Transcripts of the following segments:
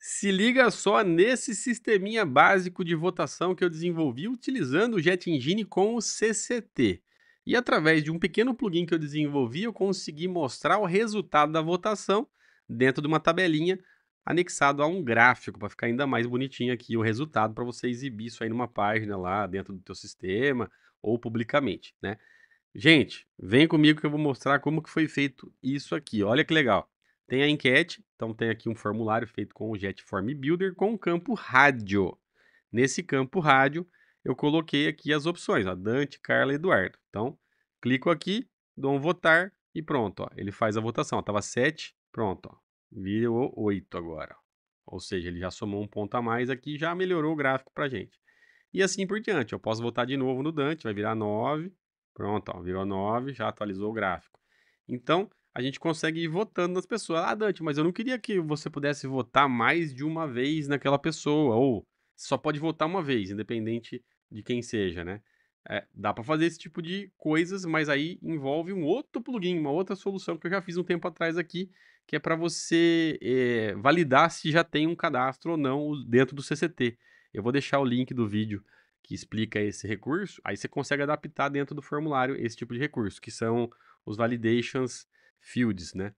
Se liga só nesse sisteminha básico de votação que eu desenvolvi utilizando o Jet Engine com o CCT. E através de um pequeno plugin que eu desenvolvi, eu consegui mostrar o resultado da votação dentro de uma tabelinha anexado a um gráfico para ficar ainda mais bonitinho aqui o resultado para você exibir isso aí numa página lá dentro do teu sistema ou publicamente, né? Gente, vem comigo que eu vou mostrar como que foi feito isso aqui. Olha que legal. Tem a enquete, então tem aqui um formulário feito com o JetForm Builder com o campo rádio. Nesse campo rádio, eu coloquei aqui as opções, ó, Dante, Carla Eduardo. Então, clico aqui, dou um votar e pronto, ó, ele faz a votação. Estava tava 7, pronto, ó, virou 8 agora. Ou seja, ele já somou um ponto a mais aqui, já melhorou o gráfico para gente. E assim por diante, eu posso votar de novo no Dante, vai virar 9, pronto, ó, virou 9, já atualizou o gráfico. Então, a gente consegue ir votando nas pessoas. Ah, Dante, mas eu não queria que você pudesse votar mais de uma vez naquela pessoa, ou só pode votar uma vez, independente de quem seja, né? É, dá para fazer esse tipo de coisas, mas aí envolve um outro plugin, uma outra solução que eu já fiz um tempo atrás aqui, que é para você é, validar se já tem um cadastro ou não dentro do CCT. Eu vou deixar o link do vídeo que explica esse recurso, aí você consegue adaptar dentro do formulário esse tipo de recurso, que são os validations fields, né?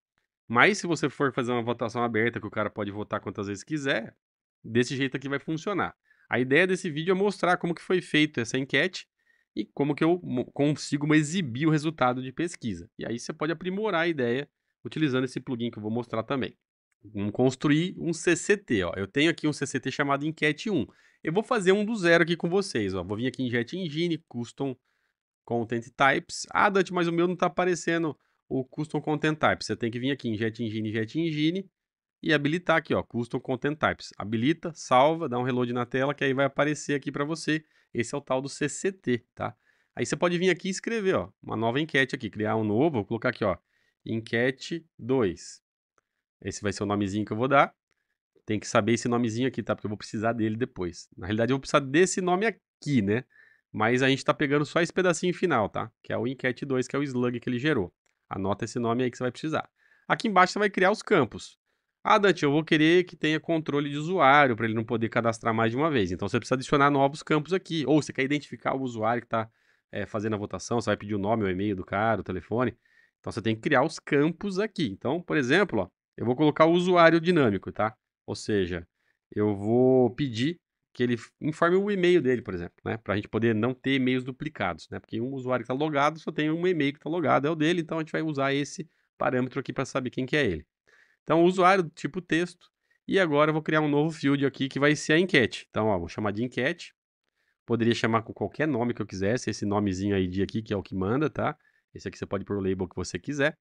Mas se você for fazer uma votação aberta, que o cara pode votar quantas vezes quiser, desse jeito aqui vai funcionar. A ideia desse vídeo é mostrar como que foi feito essa enquete e como que eu consigo exibir o resultado de pesquisa. E aí você pode aprimorar a ideia utilizando esse plugin que eu vou mostrar também. Vamos construir um CCT, ó. Eu tenho aqui um CCT chamado Enquete 1. Eu vou fazer um do zero aqui com vocês, ó. Vou vir aqui em Jet Engine, Custom Content Types. Ah, Dante, mas o meu não está aparecendo o Custom Content Types. Você tem que vir aqui em Jet Engine, Jet Engine e habilitar aqui, ó, Custom Content Types. Habilita, salva, dá um reload na tela que aí vai aparecer aqui para você. Esse é o tal do CCT, tá? Aí você pode vir aqui e escrever, ó, uma nova enquete aqui, criar um novo, vou colocar aqui, ó, enquete 2. Esse vai ser o nomezinho que eu vou dar. Tem que saber esse nomezinho aqui, tá? Porque eu vou precisar dele depois. Na realidade, eu vou precisar desse nome aqui, né? Mas a gente está pegando só esse pedacinho final, tá? Que é o enquete 2, que é o slug que ele gerou. Anota esse nome aí que você vai precisar. Aqui embaixo você vai criar os campos. Ah, Dante, eu vou querer que tenha controle de usuário para ele não poder cadastrar mais de uma vez. Então você precisa adicionar novos campos aqui. Ou você quer identificar o usuário que está é, eh, fazendo a votação, você vai pedir o nome, o e-mail do cara, o telefone. Então você tem que criar os campos aqui. Então, por exemplo, ó, eu vou colocar o usuário dinâmico, tá? Ou seja, eu vou pedir que ele informe o e-mail dele, por exemplo, né? Para a gente poder não ter e-mails duplicados, né? Porque um usuário que está logado só tem um e-mail que está logado, é o dele, então a gente vai usar esse parâmetro aqui para saber quem que é ele. Então, usuário tipo texto, e agora eu vou criar um novo field aqui que vai ser a enquete. Então, ó, vou chamar de enquete, poderia chamar com qualquer nome que eu quisesse, esse nomezinho ID aqui que é o que manda, tá? Esse aqui você pode pôr o label que você quiser.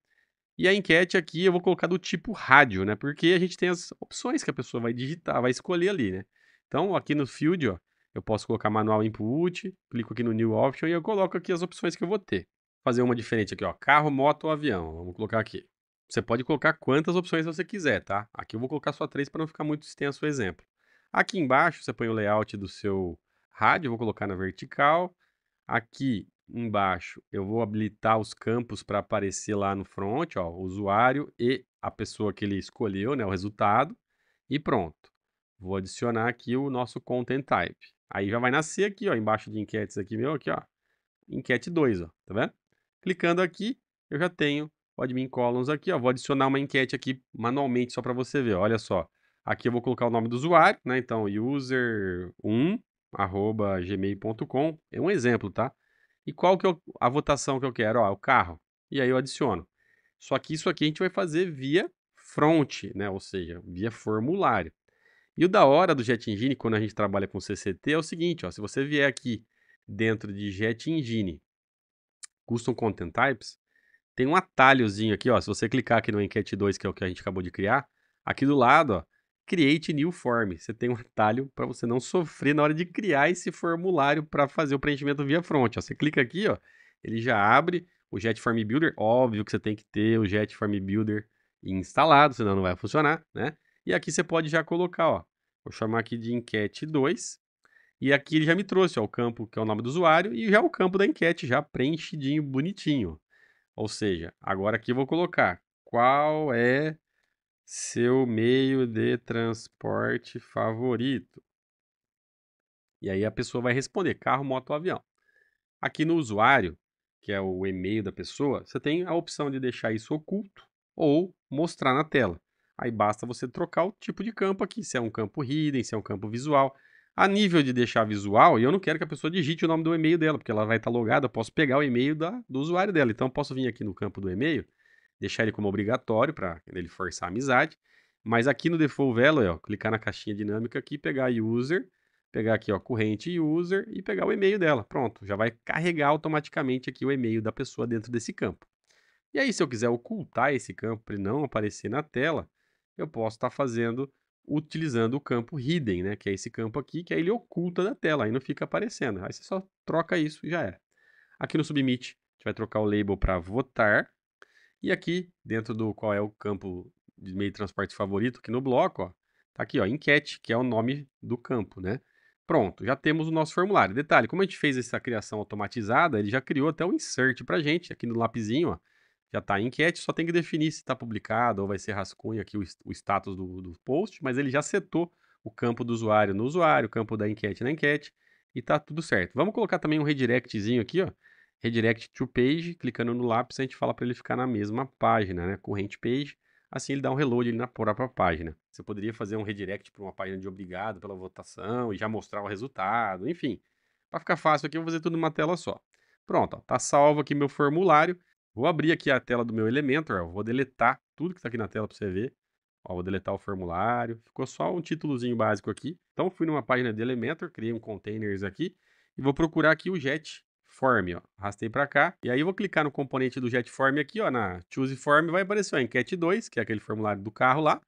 E a enquete aqui eu vou colocar do tipo rádio, né? Porque a gente tem as opções que a pessoa vai digitar, vai escolher ali, né? Então, aqui no Field, ó, eu posso colocar manual input, clico aqui no New Option e eu coloco aqui as opções que eu vou ter. Vou fazer uma diferente aqui, ó, carro, moto ou avião. Vamos colocar aqui. Você pode colocar quantas opções você quiser, tá? Aqui eu vou colocar só três para não ficar muito extenso o exemplo. Aqui embaixo você põe o layout do seu rádio, vou colocar na vertical. Aqui embaixo eu vou habilitar os campos para aparecer lá no front, ó, o usuário e a pessoa que ele escolheu, né, o resultado. E pronto. Vou adicionar aqui o nosso content type. Aí já vai nascer aqui, ó, embaixo de enquetes aqui meu, aqui, ó, enquete 2, ó, tá vendo? Clicando aqui, eu já tenho o admin columns aqui, ó, vou adicionar uma enquete aqui manualmente só para você ver, olha só. Aqui eu vou colocar o nome do usuário, né? Então, user 1gmailcom arroba gmail.com, é um exemplo, tá? E qual que é a votação que eu quero? Ó, é o carro. E aí eu adiciono. Só que isso aqui a gente vai fazer via front, né? Ou seja, via formulário. E o da hora do Jet Engine, quando a gente trabalha com CCT, é o seguinte, ó, se você vier aqui dentro de Jet Engine, Custom Content Types, tem um atalhozinho aqui, ó, se você clicar aqui no Enquete 2, que é o que a gente acabou de criar, aqui do lado, ó, Create New Form. Você tem um atalho para você não sofrer na hora de criar esse formulário para fazer o preenchimento via front. Ó. Você clica aqui, ó, ele já abre o Jet Form Builder. Óbvio que você tem que ter o Jet Form Builder instalado, senão não vai funcionar, né? E aqui você pode já colocar, ó, vou chamar aqui de enquete 2. E aqui ele já me trouxe ó, o campo que é o nome do usuário e já o campo da enquete já preenchidinho, bonitinho. Ou seja, agora aqui eu vou colocar qual é seu meio de transporte favorito. E aí a pessoa vai responder carro, moto ou avião. Aqui no usuário, que é o e-mail da pessoa, você tem a opção de deixar isso oculto ou mostrar na tela. Aí basta você trocar o tipo de campo aqui, se é um campo hidden, se é um campo visual. A nível de deixar visual, eu não quero que a pessoa digite o nome do e-mail dela, porque ela vai estar tá logada, eu posso pegar o e-mail da, do usuário dela. Então eu posso vir aqui no campo do e-mail, deixar ele como obrigatório para ele forçar a amizade. Mas aqui no Default Value, ó, clicar na caixinha dinâmica aqui, pegar user, pegar aqui ó, corrente user e pegar o e-mail dela. Pronto, já vai carregar automaticamente aqui o e-mail da pessoa dentro desse campo. E aí, se eu quiser ocultar esse campo para ele não aparecer na tela, eu posso estar tá fazendo utilizando o campo hidden, né, que é esse campo aqui, que aí ele oculta da tela, aí não fica aparecendo. Aí você só troca isso e já era. É. Aqui no submit, a gente vai trocar o label para votar. E aqui, dentro do qual é o campo de meio de transporte favorito, aqui no bloco, ó, tá aqui, ó, enquete, que é o nome do campo, né? Pronto, já temos o nosso formulário. Detalhe, como a gente fez essa criação automatizada, ele já criou até o um insert para gente, aqui no lapizinho, ó, já está em enquete, só tem que definir se está publicado ou vai ser rascunho aqui o, o status do, do, post, mas ele já setou o campo do usuário no usuário, o campo da enquete na enquete, e está tudo certo. Vamos colocar também um redirectzinho aqui, ó, redirect to page, clicando no lápis a gente fala para ele ficar na mesma página, né, corrente page, assim ele dá um reload ali na própria página. Você poderia fazer um redirect para uma página de obrigado pela votação e já mostrar o resultado, enfim. Para ficar fácil aqui, eu vou fazer tudo numa tela só. Pronto, ó, tá salvo aqui meu formulário Vou abrir aqui a tela do meu Elementor, ó, vou deletar tudo que está aqui na tela para você ver. Ó, vou deletar o formulário, ficou só um títulozinho básico aqui. Então fui numa página de Elementor, criei um containers aqui e vou procurar aqui o Jet Form, ó. Arrastei para cá e aí vou clicar no componente do Jet Form aqui, ó, na Choose Form, vai aparecer a enquete 2, que é aquele formulário do carro lá.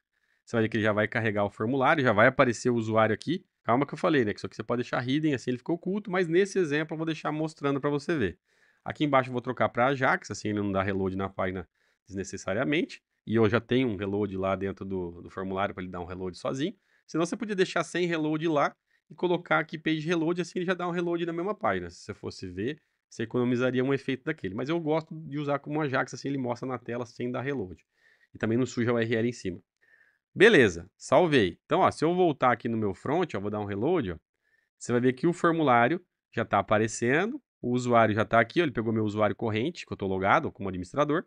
Você vai ver que ele já vai carregar o formulário, já vai aparecer o usuário aqui. Calma que eu falei, né? Que você pode deixar hidden, assim ele ficou oculto, mas nesse exemplo eu vou deixar mostrando para você ver. Aqui embaixo eu vou trocar para Ajax, assim ele não dá reload na página desnecessariamente. E eu já tenho um reload lá dentro do, do formulário para ele dar um reload sozinho. Senão você podia deixar sem reload lá e colocar aqui page reload, assim ele já dá um reload na mesma página. Se você fosse ver, você economizaria um efeito daquele. Mas eu gosto de usar como Ajax, assim ele mostra na tela sem dar reload. E também não suja o URL em cima. Beleza, salvei. Então, ó, se eu voltar aqui no meu front, ó, vou dar um reload, ó, você vai ver que o formulário já está aparecendo, o usuário já está aqui, ele pegou meu usuário corrente, que eu estou logado como administrador,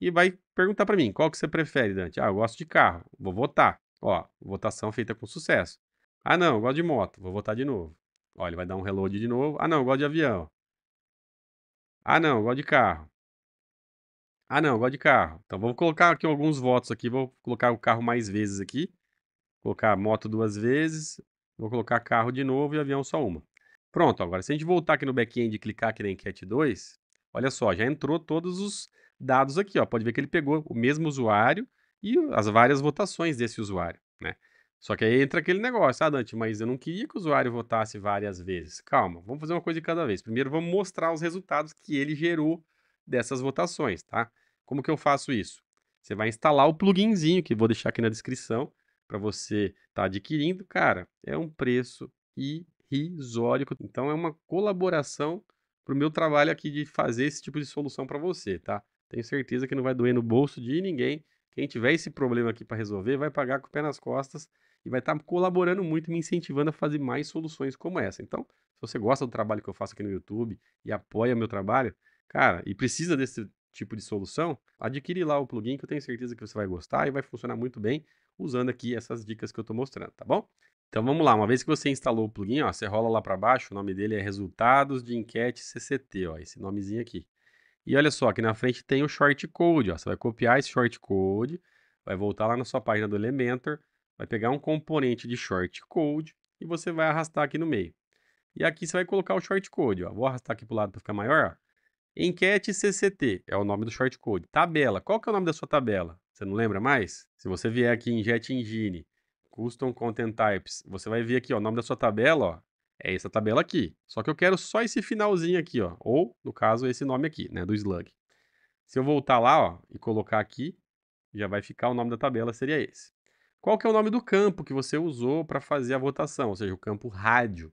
e vai perguntar para mim, qual que você prefere, Dante? Ah, eu gosto de carro, vou votar. Ó, votação feita com sucesso. Ah, não, eu gosto de moto, vou votar de novo. Ó, ele vai dar um reload de novo. Ah, não, eu gosto de avião. Ah, não, eu gosto de carro. Ah, não, eu gosto de carro. Então, vou colocar aqui alguns votos aqui, vou colocar o carro mais vezes aqui. Vou colocar moto duas vezes, vou colocar carro de novo e avião só uma. Pronto, agora se a gente voltar aqui no back-end e clicar aqui na enquete 2, olha só, já entrou todos os dados aqui, ó. Pode ver que ele pegou o mesmo usuário e as várias votações desse usuário, né? Só que aí entra aquele negócio, ah, Dante, mas eu não queria que o usuário votasse várias vezes. Calma, vamos fazer uma coisa de cada vez. Primeiro vamos mostrar os resultados que ele gerou dessas votações, tá? Como que eu faço isso? Você vai instalar o pluginzinho que vou deixar aqui na descrição para você estar tá adquirindo. Cara, é um preço e irrisório. Então é uma colaboração para o meu trabalho aqui de fazer esse tipo de solução para você, tá? Tenho certeza que não vai doer no bolso de ninguém. Quem tiver esse problema aqui para resolver vai pagar com o pé nas costas e vai estar tá colaborando muito, me incentivando a fazer mais soluções como essa. Então, se você gosta do trabalho que eu faço aqui no YouTube e apoia meu trabalho, cara, e precisa desse tipo de solução, adquire lá o plugin que eu tenho certeza que você vai gostar e vai funcionar muito bem usando aqui essas dicas que eu estou mostrando, tá bom? Então vamos lá, uma vez que você instalou o plugin, ó, você rola lá para baixo, o nome dele é Resultados de Enquete CCT, ó, esse nomezinho aqui. E olha só, aqui na frente tem o short code, ó, você vai copiar esse short code, vai voltar lá na sua página do Elementor, vai pegar um componente de short code e você vai arrastar aqui no meio. E aqui você vai colocar o short code, ó, vou arrastar aqui para o lado para ficar maior, ó. Enquete CCT é o nome do short code. Tabela, qual que é o nome da sua tabela? Você não lembra mais? Se você vier aqui em Jet Engine Custom Content Types. Você vai ver aqui, ó, o nome da sua tabela, ó, é essa tabela aqui. Só que eu quero só esse finalzinho aqui, ó, ou, no caso, esse nome aqui, né, do slug. Se eu voltar lá, ó, e colocar aqui, já vai ficar o nome da tabela, seria esse. Qual que é o nome do campo que você usou para fazer a votação, ou seja, o campo rádio.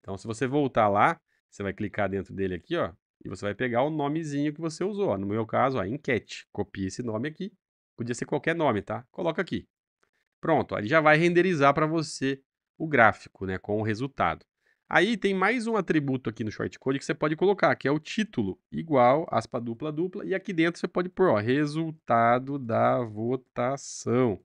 Então, se você voltar lá, você vai clicar dentro dele aqui, ó, e você vai pegar o nomezinho que você usou. Ó. No meu caso, a enquete. Copia esse nome aqui. Podia ser qualquer nome, tá? Coloca aqui. Pronto, ele já vai renderizar para você o gráfico, né, com o resultado. Aí tem mais um atributo aqui no shortcode que você pode colocar, que é o título, igual, aspa dupla, dupla, e aqui dentro você pode pôr, ó, resultado da votação.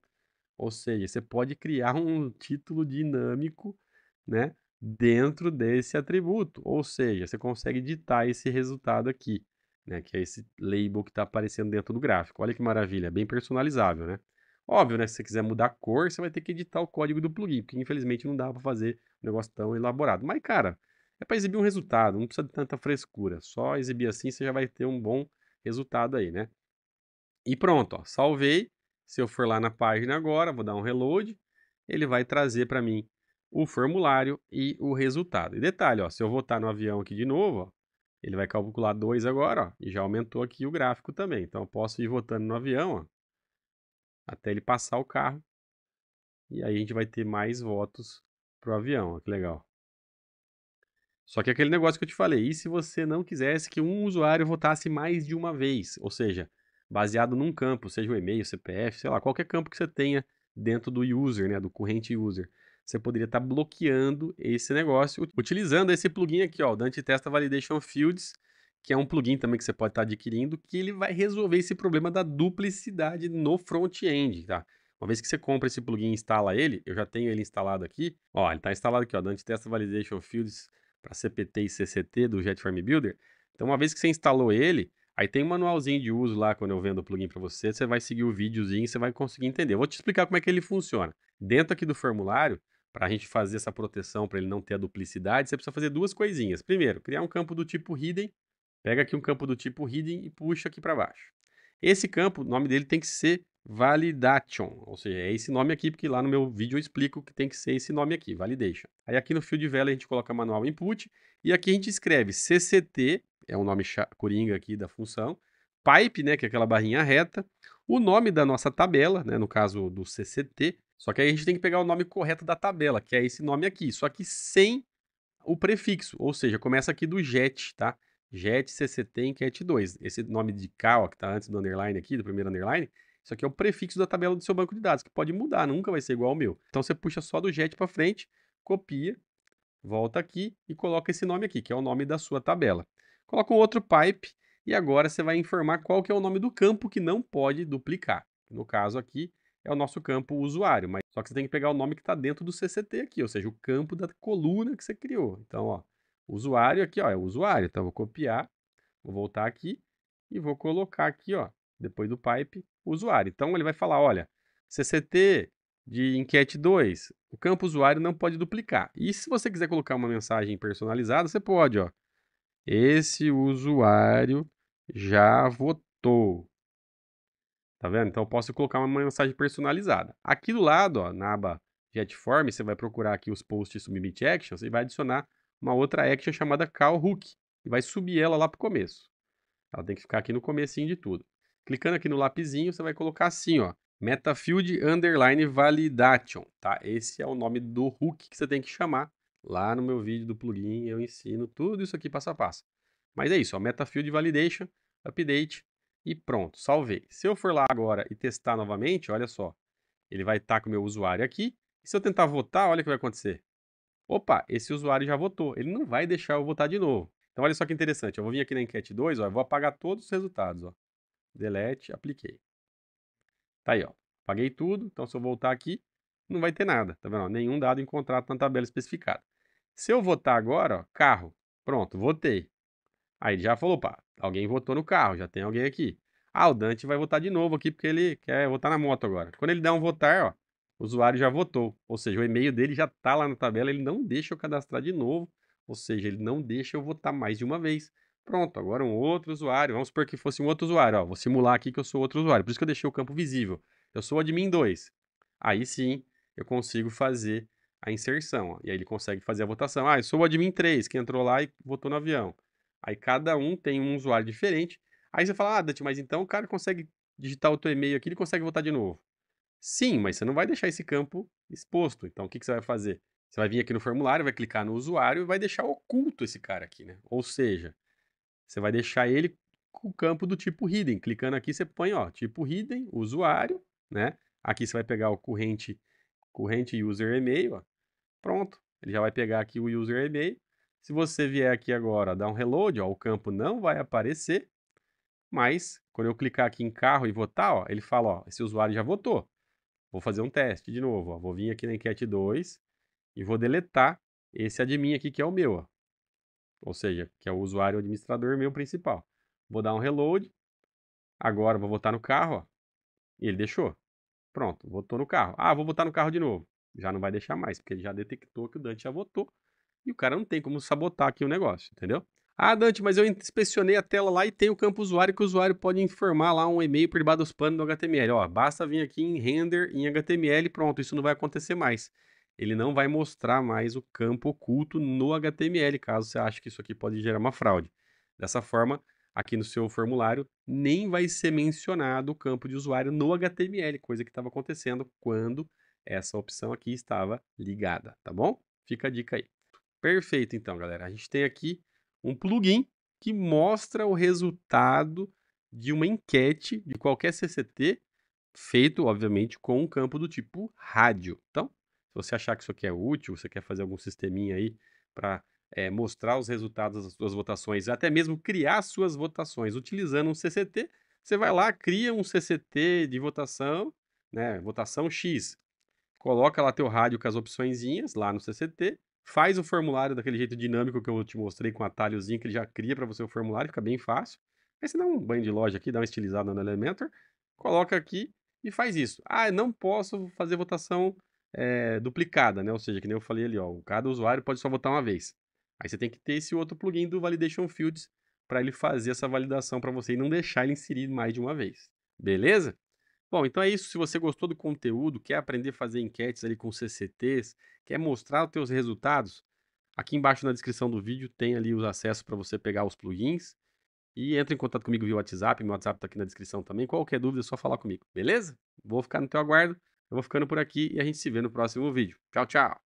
Ou seja, você pode criar um título dinâmico, né, dentro desse atributo. Ou seja, você consegue editar esse resultado aqui, né, que é esse label que está aparecendo dentro do gráfico. Olha que maravilha, bem personalizável, né? Óbvio, né? Se você quiser mudar a cor, você vai ter que editar o código do plugin, porque infelizmente não dá para fazer um negócio tão elaborado. Mas, cara, é para exibir um resultado, não precisa de tanta frescura. Só exibir assim você já vai ter um bom resultado aí, né? E pronto, ó, salvei. Se eu for lá na página agora, vou dar um reload, ele vai trazer para mim o formulário e o resultado. E detalhe, ó, se eu voltar no avião aqui de novo, ó, ele vai calcular 2 agora, ó, e já aumentou aqui o gráfico também. Então, eu posso ir votando no avião, ó, até ele passar o carro. E aí a gente vai ter mais votos pro avião, olha que legal. Só que é aquele negócio que eu te falei, e se você não quisesse que um usuário votasse mais de uma vez? Ou seja, baseado num campo, seja o e-mail, CPF, sei lá, qualquer campo que você tenha dentro do user, né, do corrente user. Você poderia estar tá bloqueando esse negócio utilizando esse plugin aqui, ó, o Dante Testa Validation Fields, que é um plugin também que você pode estar tá adquirindo, que ele vai resolver esse problema da duplicidade no front-end, tá? Uma vez que você compra esse plugin e instala ele, eu já tenho ele instalado aqui, ó, ele está instalado aqui, ó, Dante Test Validation Fields para CPT e CCT do JetFarm Builder. Então, uma vez que você instalou ele, aí tem um manualzinho de uso lá, quando eu vendo o plugin para você, você vai seguir o videozinho e você vai conseguir entender. Eu vou te explicar como é que ele funciona. Dentro aqui do formulário, para a gente fazer essa proteção, para ele não ter a duplicidade, você precisa fazer duas coisinhas. Primeiro, criar um campo do tipo hidden, Pega aqui um campo do tipo hidden e puxa aqui para baixo. Esse campo, o nome dele tem que ser validation, ou seja, é esse nome aqui, porque lá no meu vídeo eu explico que tem que ser esse nome aqui, validation. Aí aqui no fio de vela a gente coloca manual input e aqui a gente escreve cct, é o um nome coringa aqui da função, pipe, né, que é aquela barrinha reta, o nome da nossa tabela, né, no caso do cct, só que aí a gente tem que pegar o nome correto da tabela, que é esse nome aqui, só que sem o prefixo, ou seja, começa aqui do jet, tá? JET, CCT, enquete 2. Esse nome de K, ó, que está antes do underline aqui, do primeiro underline, isso aqui é o prefixo da tabela do seu banco de dados, que pode mudar, nunca vai ser igual ao meu. Então você puxa só do JET para frente, copia, volta aqui e coloca esse nome aqui, que é o nome da sua tabela. Coloca um outro pipe e agora você vai informar qual que é o nome do campo que não pode duplicar. No caso aqui, é o nosso campo usuário, mas só que você tem que pegar o nome que está dentro do CCT aqui, ou seja, o campo da coluna que você criou. Então, ó, usuário aqui, ó, é o usuário. Então, vou copiar, vou voltar aqui e vou colocar aqui, ó, depois do pipe, usuário. Então, ele vai falar, olha, CCT de enquete 2, o campo usuário não pode duplicar. E se você quiser colocar uma mensagem personalizada, você pode, ó. Esse usuário já votou. Tá vendo? Então, eu posso colocar uma mensagem personalizada. Aqui do lado, ó, na aba Jetform, você vai procurar aqui os posts Submit Actions e vai adicionar uma outra action chamada Call Hook, e vai subir ela lá para o começo. Ela tem que ficar aqui no comecinho de tudo. Clicando aqui no lapizinho, você vai colocar assim, ó, Metafield Underline Validation, tá? Esse é o nome do hook que você tem que chamar. Lá no meu vídeo do plugin eu ensino tudo isso aqui passo a passo. Mas é isso, ó, Metafield Validation, Update e pronto, salvei. Se eu for lá agora e testar novamente, olha só, ele vai estar tá com o meu usuário aqui. E se eu tentar votar, olha o que vai acontecer. Opa, esse usuário já votou. Ele não vai deixar eu votar de novo. Então, olha só que interessante. Eu vou vir aqui na enquete 2, ó, vou apagar todos os resultados. Ó. Delete, apliquei. Tá aí, ó. Apaguei tudo. Então, se eu voltar aqui, não vai ter nada. Tá vendo? Ó, nenhum dado encontrado na tabela especificada. Se eu votar agora, ó, carro. Pronto, votei. Aí ele já falou, opa, alguém votou no carro, já tem alguém aqui. Ah, o Dante vai votar de novo aqui porque ele quer votar na moto agora. Quando ele dá um votar, ó, o usuário já votou. Ou seja, o e-mail dele já está lá na tabela, ele não deixa eu cadastrar de novo. Ou seja, ele não deixa eu votar mais de uma vez. Pronto, agora um outro usuário. Vamos supor que fosse um outro usuário. Ó, vou simular aqui que eu sou outro usuário. Por isso que eu deixei o campo visível. Eu sou admin 2. Aí sim eu consigo fazer a inserção. Ó. E aí ele consegue fazer a votação. Ah, eu sou o admin 3, que entrou lá e votou no avião. Aí cada um tem um usuário diferente. Aí você fala, ah, Dati, mas então o cara consegue digitar o teu e-mail aqui, ele consegue votar de novo. Sim, mas você não vai deixar esse campo exposto. Então, o que, que você vai fazer? Você vai vir aqui no formulário, vai clicar no usuário e vai deixar oculto esse cara aqui, né? Ou seja, você vai deixar ele com o campo do tipo hidden. Clicando aqui, você põe, ó, tipo hidden, usuário, né? Aqui você vai pegar o corrente, corrente user e-mail, ó. Pronto. Ele já vai pegar aqui o user e-mail. Se você vier aqui agora dar um reload, ó, o campo não vai aparecer, mas quando eu clicar aqui em carro e votar, ó, ele fala, ó, esse usuário já votou. Vou fazer um teste de novo. Ó. Vou vir aqui na enquete 2 e vou deletar esse admin aqui que é o meu. Ó. Ou seja, que é o usuário administrador meu principal. Vou dar um reload. Agora vou votar no carro. Ó. E ele deixou. Pronto, votou no carro. Ah, vou votar no carro de novo. Já não vai deixar mais, porque ele já detectou que o Dante já votou. E o cara não tem como sabotar aqui o negócio, entendeu? Ah, Dante, mas eu inspecionei a tela lá e tem o campo usuário que o usuário pode informar lá um e-mail por debaixo dos panos do HTML. Ó, basta vir aqui em render, em HTML, pronto, isso não vai acontecer mais. Ele não vai mostrar mais o campo oculto no HTML, caso você ache que isso aqui pode gerar uma fraude. Dessa forma, aqui no seu formulário, nem vai ser mencionado o campo de usuário no HTML, coisa que estava acontecendo quando essa opção aqui estava ligada, tá bom? Fica a dica aí. Perfeito, então, galera. A gente tem aqui um plugin que mostra o resultado de uma enquete de qualquer CCT, feito, obviamente, com um campo do tipo rádio. Então, se você achar que isso aqui é útil, você quer fazer algum sisteminha aí para é, eh, mostrar os resultados das suas votações, até mesmo criar suas votações utilizando um CCT, você vai lá, cria um CCT de votação, né, votação X, coloca lá teu rádio com as opçõezinhas lá no CCT, faz o formulário daquele jeito dinâmico que eu te mostrei com um atalhozinho que ele já cria para você o formulário, fica bem fácil. Aí você dá um banho de loja aqui, dá uma estilizada no Elementor, coloca aqui e faz isso. Ah, não posso fazer votação é, duplicada, né? Ou seja, que nem eu falei ali, ó, cada usuário pode só votar uma vez. Aí você tem que ter esse outro plugin do Validation Fields para ele fazer essa validação para você e não deixar ele inserir mais de uma vez. Beleza? Bom, então é isso. Se você gostou do conteúdo, quer aprender a fazer enquetes ali com CCTs, quer mostrar os seus resultados, aqui embaixo na descrição do vídeo tem ali os acessos para você pegar os plugins. E entre em contato comigo via WhatsApp, meu WhatsApp está aqui na descrição também. Qualquer dúvida é só falar comigo, beleza? Vou ficar no teu aguardo. Eu vou ficando por aqui e a gente se vê no próximo vídeo. Tchau, tchau!